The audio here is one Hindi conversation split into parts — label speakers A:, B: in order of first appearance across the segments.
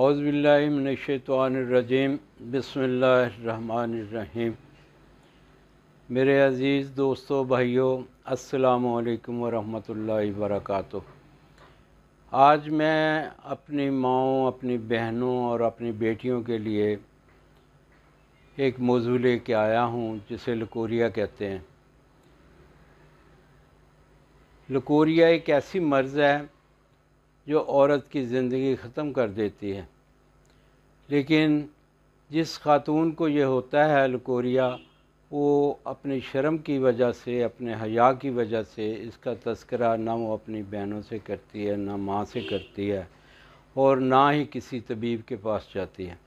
A: अज़बिल्लाशतवानरजीम बसमीम मेरे अज़ीज़ दोस्तों भाइयों अस्सलाम वालेकुम वरहमतुल्लाहि आज मैं अपनी माओ अपनी बहनों और अपनी बेटियों के लिए एक मौजू ले के आया हूँ जिसे लकोरिया कहते हैं लकोरिया एक ऐसी मर्ज़ है जो औरत की ज़िंदगी ख़त्म कर देती है लेकिन जिस खातून को ये होता है अलकोरिया वो अपनी शर्म की वजह से अपने हया की वजह से इसका तस्करा ना वो अपनी बहनों से करती है ना माँ से करती है और ना ही किसी तबीब के पास जाती है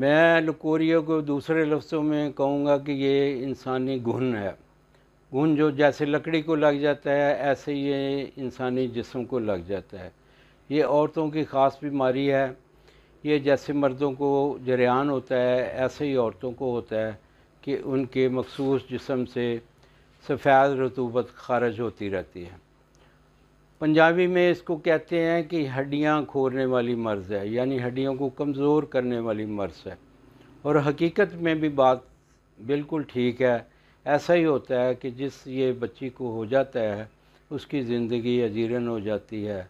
A: मैं लकोरिया को दूसरे लफ्ज़ों में कहूँगा कि ये इंसानी गुन है गुण जो जैसे लकड़ी को लग जाता है ऐसे ये इंसानी जिसम को लग जाता है ये औरतों की ख़ास बीमारी है ये जैसे मर्दों को जरियान होता है ऐसे ही औरतों को होता है कि उनके मखसूस जिसम से सफ़ेद रतूबत खारज होती रहती है पंजाबी में इसको कहते हैं कि हड्डियां खोरने वाली मर्ज़ है यानी हड्डियों को कमज़ोर करने वाली मर्ज़ है और हकीकत में भी बात बिल्कुल ठीक है ऐसा ही होता है कि जिस ये बच्ची को हो जाता है उसकी ज़िंदगी अजीरन हो जाती है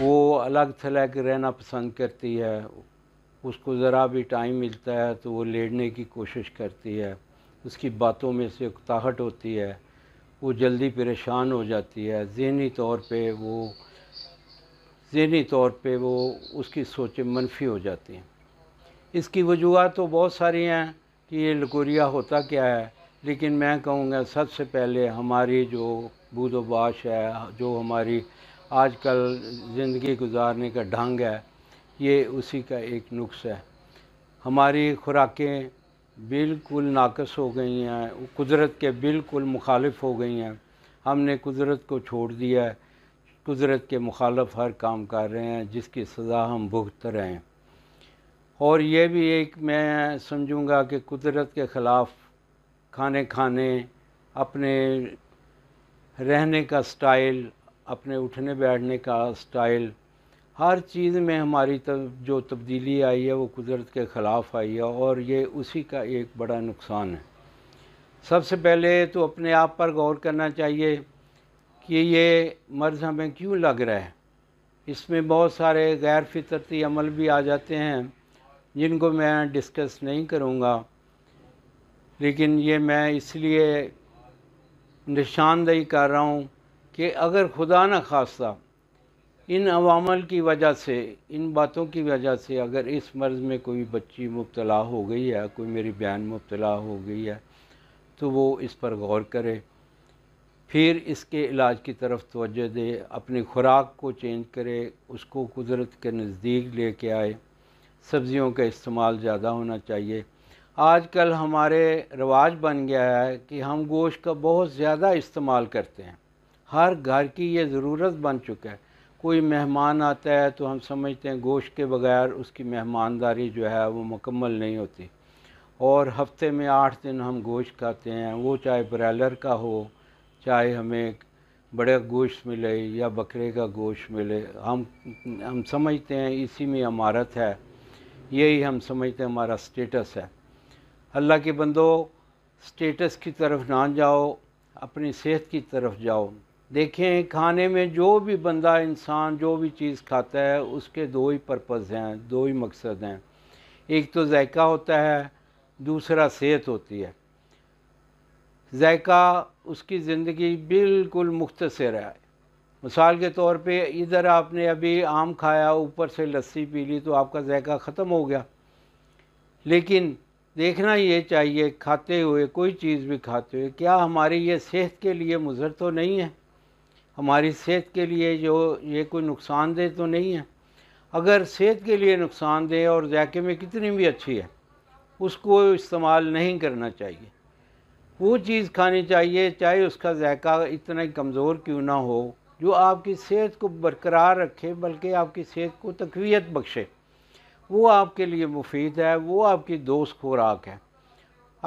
A: वो अलग थलग रहना पसंद करती है उसको ज़रा भी टाइम मिलता है तो वो लेटने की कोशिश करती है उसकी बातों में से उकताहट होती है वो जल्दी परेशान हो जाती है जहनी तौर पे वो जहनी तौर पे वो उसकी सोचें मनफी हो जाती हैं इसकी वजूहत तो बहुत सारी हैं कि ये लकोरिया होता क्या है लेकिन मैं कहूँगा सबसे पहले हमारी जो बूदोबाश है जो हमारी आजकल ज़िंदगी गुजारने का ढंग है ये उसी का एक नुक्स है हमारी खुराकें बिल्कुल नाकस हो गई हैं कुदरत के बिल्कुल मुखालिफ हो गई हैं हमने कुदरत को छोड़ दिया है कुदरत के मुखालफ हर काम कर रहे हैं जिसकी सज़ा हम भुगत रहे हैं और ये भी एक मैं समझूंगा कि कुदरत के ख़िलाफ़ खाने खाने अपने रहने का स्टाइल अपने उठने बैठने का स्टाइल हर चीज़ में हमारी तब जो तब्दीली आई है वो कुदरत के ख़िलाफ़ आई है और ये उसी का एक बड़ा नुकसान है सबसे पहले तो अपने आप पर गौर करना चाहिए कि ये मर्ज़ हमें क्यों लग रहा है इसमें बहुत सारे गैर फितरती अमल भी आ जाते हैं जिनको मैं डिस्कस नहीं करूँगा लेकिन ये मैं इसलिए निशानदेही कर रहा हूँ कि अगर खुदा न खास्ता इन अवामल की वजह से इन बातों की वजह से अगर इस मर्ज़ में कोई बच्ची मुबतला हो गई है कोई मेरी बहन मुबतला हो गई है तो वो इस पर गौर करे फिर इसके इलाज की तरफ तोज्जो दे अपनी खुराक को चेंज करे उसको कुदरत के नज़दीक ले आए सब्ज़ियों का इस्तेमाल ज़्यादा होना चाहिए आजकल हमारे रिवाज बन गया है कि हम गोश्त का बहुत ज़्यादा इस्तेमाल करते हैं हर घर की ये ज़रूरत बन चुका है कोई मेहमान आता है तो हम समझते हैं गोश्त के बगैर उसकी मेहमानदारी जो है वो मुकम्मल नहीं होती और हफ्ते में आठ दिन हम गोश्त खाते हैं वो चाहे ब्रैलर का हो चाहे हमें बड़े गोश्त मिले या बकरे का गोश्त मिले हम हम समझते हैं इसी में अमारत है यही हम समझते हैं हमारा स्टेटस है अल्लाह के बंदो स्टेटस की तरफ ना जाओ अपनी सेहत की तरफ जाओ देखें खाने में जो भी बंदा इंसान जो भी चीज़ खाता है उसके दो ही पर्पज़ हैं दो ही मकसद हैं एक तो जायका होता है दूसरा सेहत होती है जायका उसकी ज़िंदगी बिल्कुल मुख्तसर है मिसाल के तौर पे इधर आपने अभी आम खाया ऊपर से लस्सी पी ली तो आपका जायका ख़त्म हो गया लेकिन देखना ये चाहिए खाते हुए कोई चीज़ भी खाते हुए क्या हमारी ये सेहत के लिए मुजर तो नहीं है हमारी सेहत के लिए जो ये कोई नुकसानदेह तो नहीं है अगर सेहत के लिए नुकसानदेह और जायके में कितनी भी अच्छी है उसको इस्तेमाल नहीं करना चाहिए वो चीज़ खानी चाहिए चाहे उसका जायका इतना ही कमज़ोर क्यों ना हो जो आपकी सेहत को बरकरार रखे बल्कि आपकी सेहत को तकवीत बख्शे वो आपके लिए मुफीद है वो आपकी दोस्त खुराक है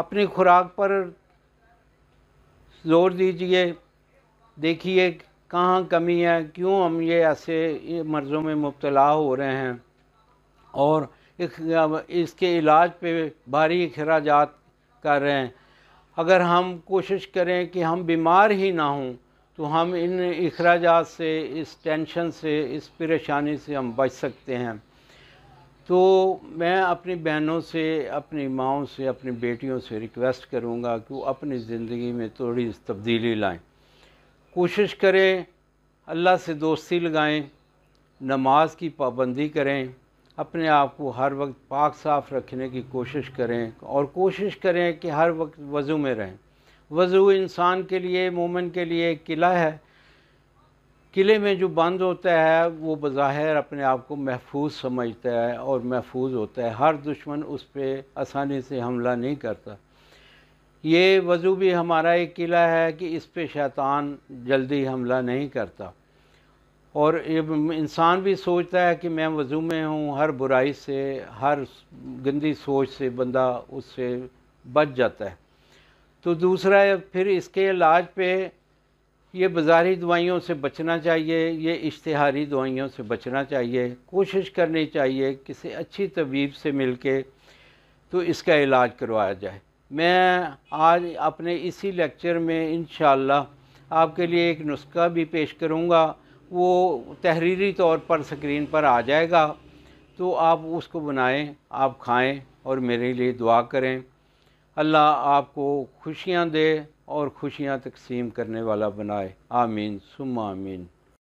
A: अपनी खुराक पर ज़ोर दीजिए देखिए कहाँ कमी है क्यों हम ये ऐसे मर्ज़ों में मुबतला हो रहे हैं और इसके इलाज पे भारी अखराज कर रहे हैं अगर हम कोशिश करें कि हम बीमार ही ना हों तो हम इन अखराज से इस टेंशन से इस परेशानी से हम बच सकते हैं तो मैं अपनी बहनों से अपनी माओं से अपनी बेटियों से रिक्वेस्ट करूँगा कि वो अपनी ज़िंदगी में थोड़ी तब्दीली लाएं कोशिश करें अल्लाह से दोस्ती लगाएं नमाज की पाबंदी करें अपने आप को हर वक्त पाक साफ़ रखने की कोशिश करें और कोशिश करें कि हर वक्त वज़ू में रहें वज़ू इंसान के लिए मोमन के लिए किला है किले में जो बंद होता है वो बज़ाहिर अपने आप को महफूज समझता है और महफूज होता है हर दुश्मन उस पर आसानी से हमला नहीं करता ये वज़ू भी हमारा एक किला है कि इस पर शैतान जल्दी हमला नहीं करता और इंसान भी सोचता है कि मैं वज़ू में हूँ हर बुराई से हर गंदी सोच से बंदा उससे बच जाता है तो दूसरा फिर इसके इलाज पे ये बाज़ारी दवाइयों से बचना चाहिए ये इश्तहारी दवाइयों से बचना चाहिए कोशिश करनी चाहिए किसी अच्छी तबीब से मिल के तो इसका इलाज करवाया जाए मैं आज अपने इसी लेक्चर में इन आपके लिए एक नुस्खा भी पेश करूँगा वो तहरीरी तौर पर स्क्रीन पर आ जाएगा तो आप उसको बनाएं आप खाएं और मेरे लिए दुआ करें अल्लाह आपको खुशियाँ दे और खुशियाँ तकसीम करने वाला बनाए आमीन सुम आमीन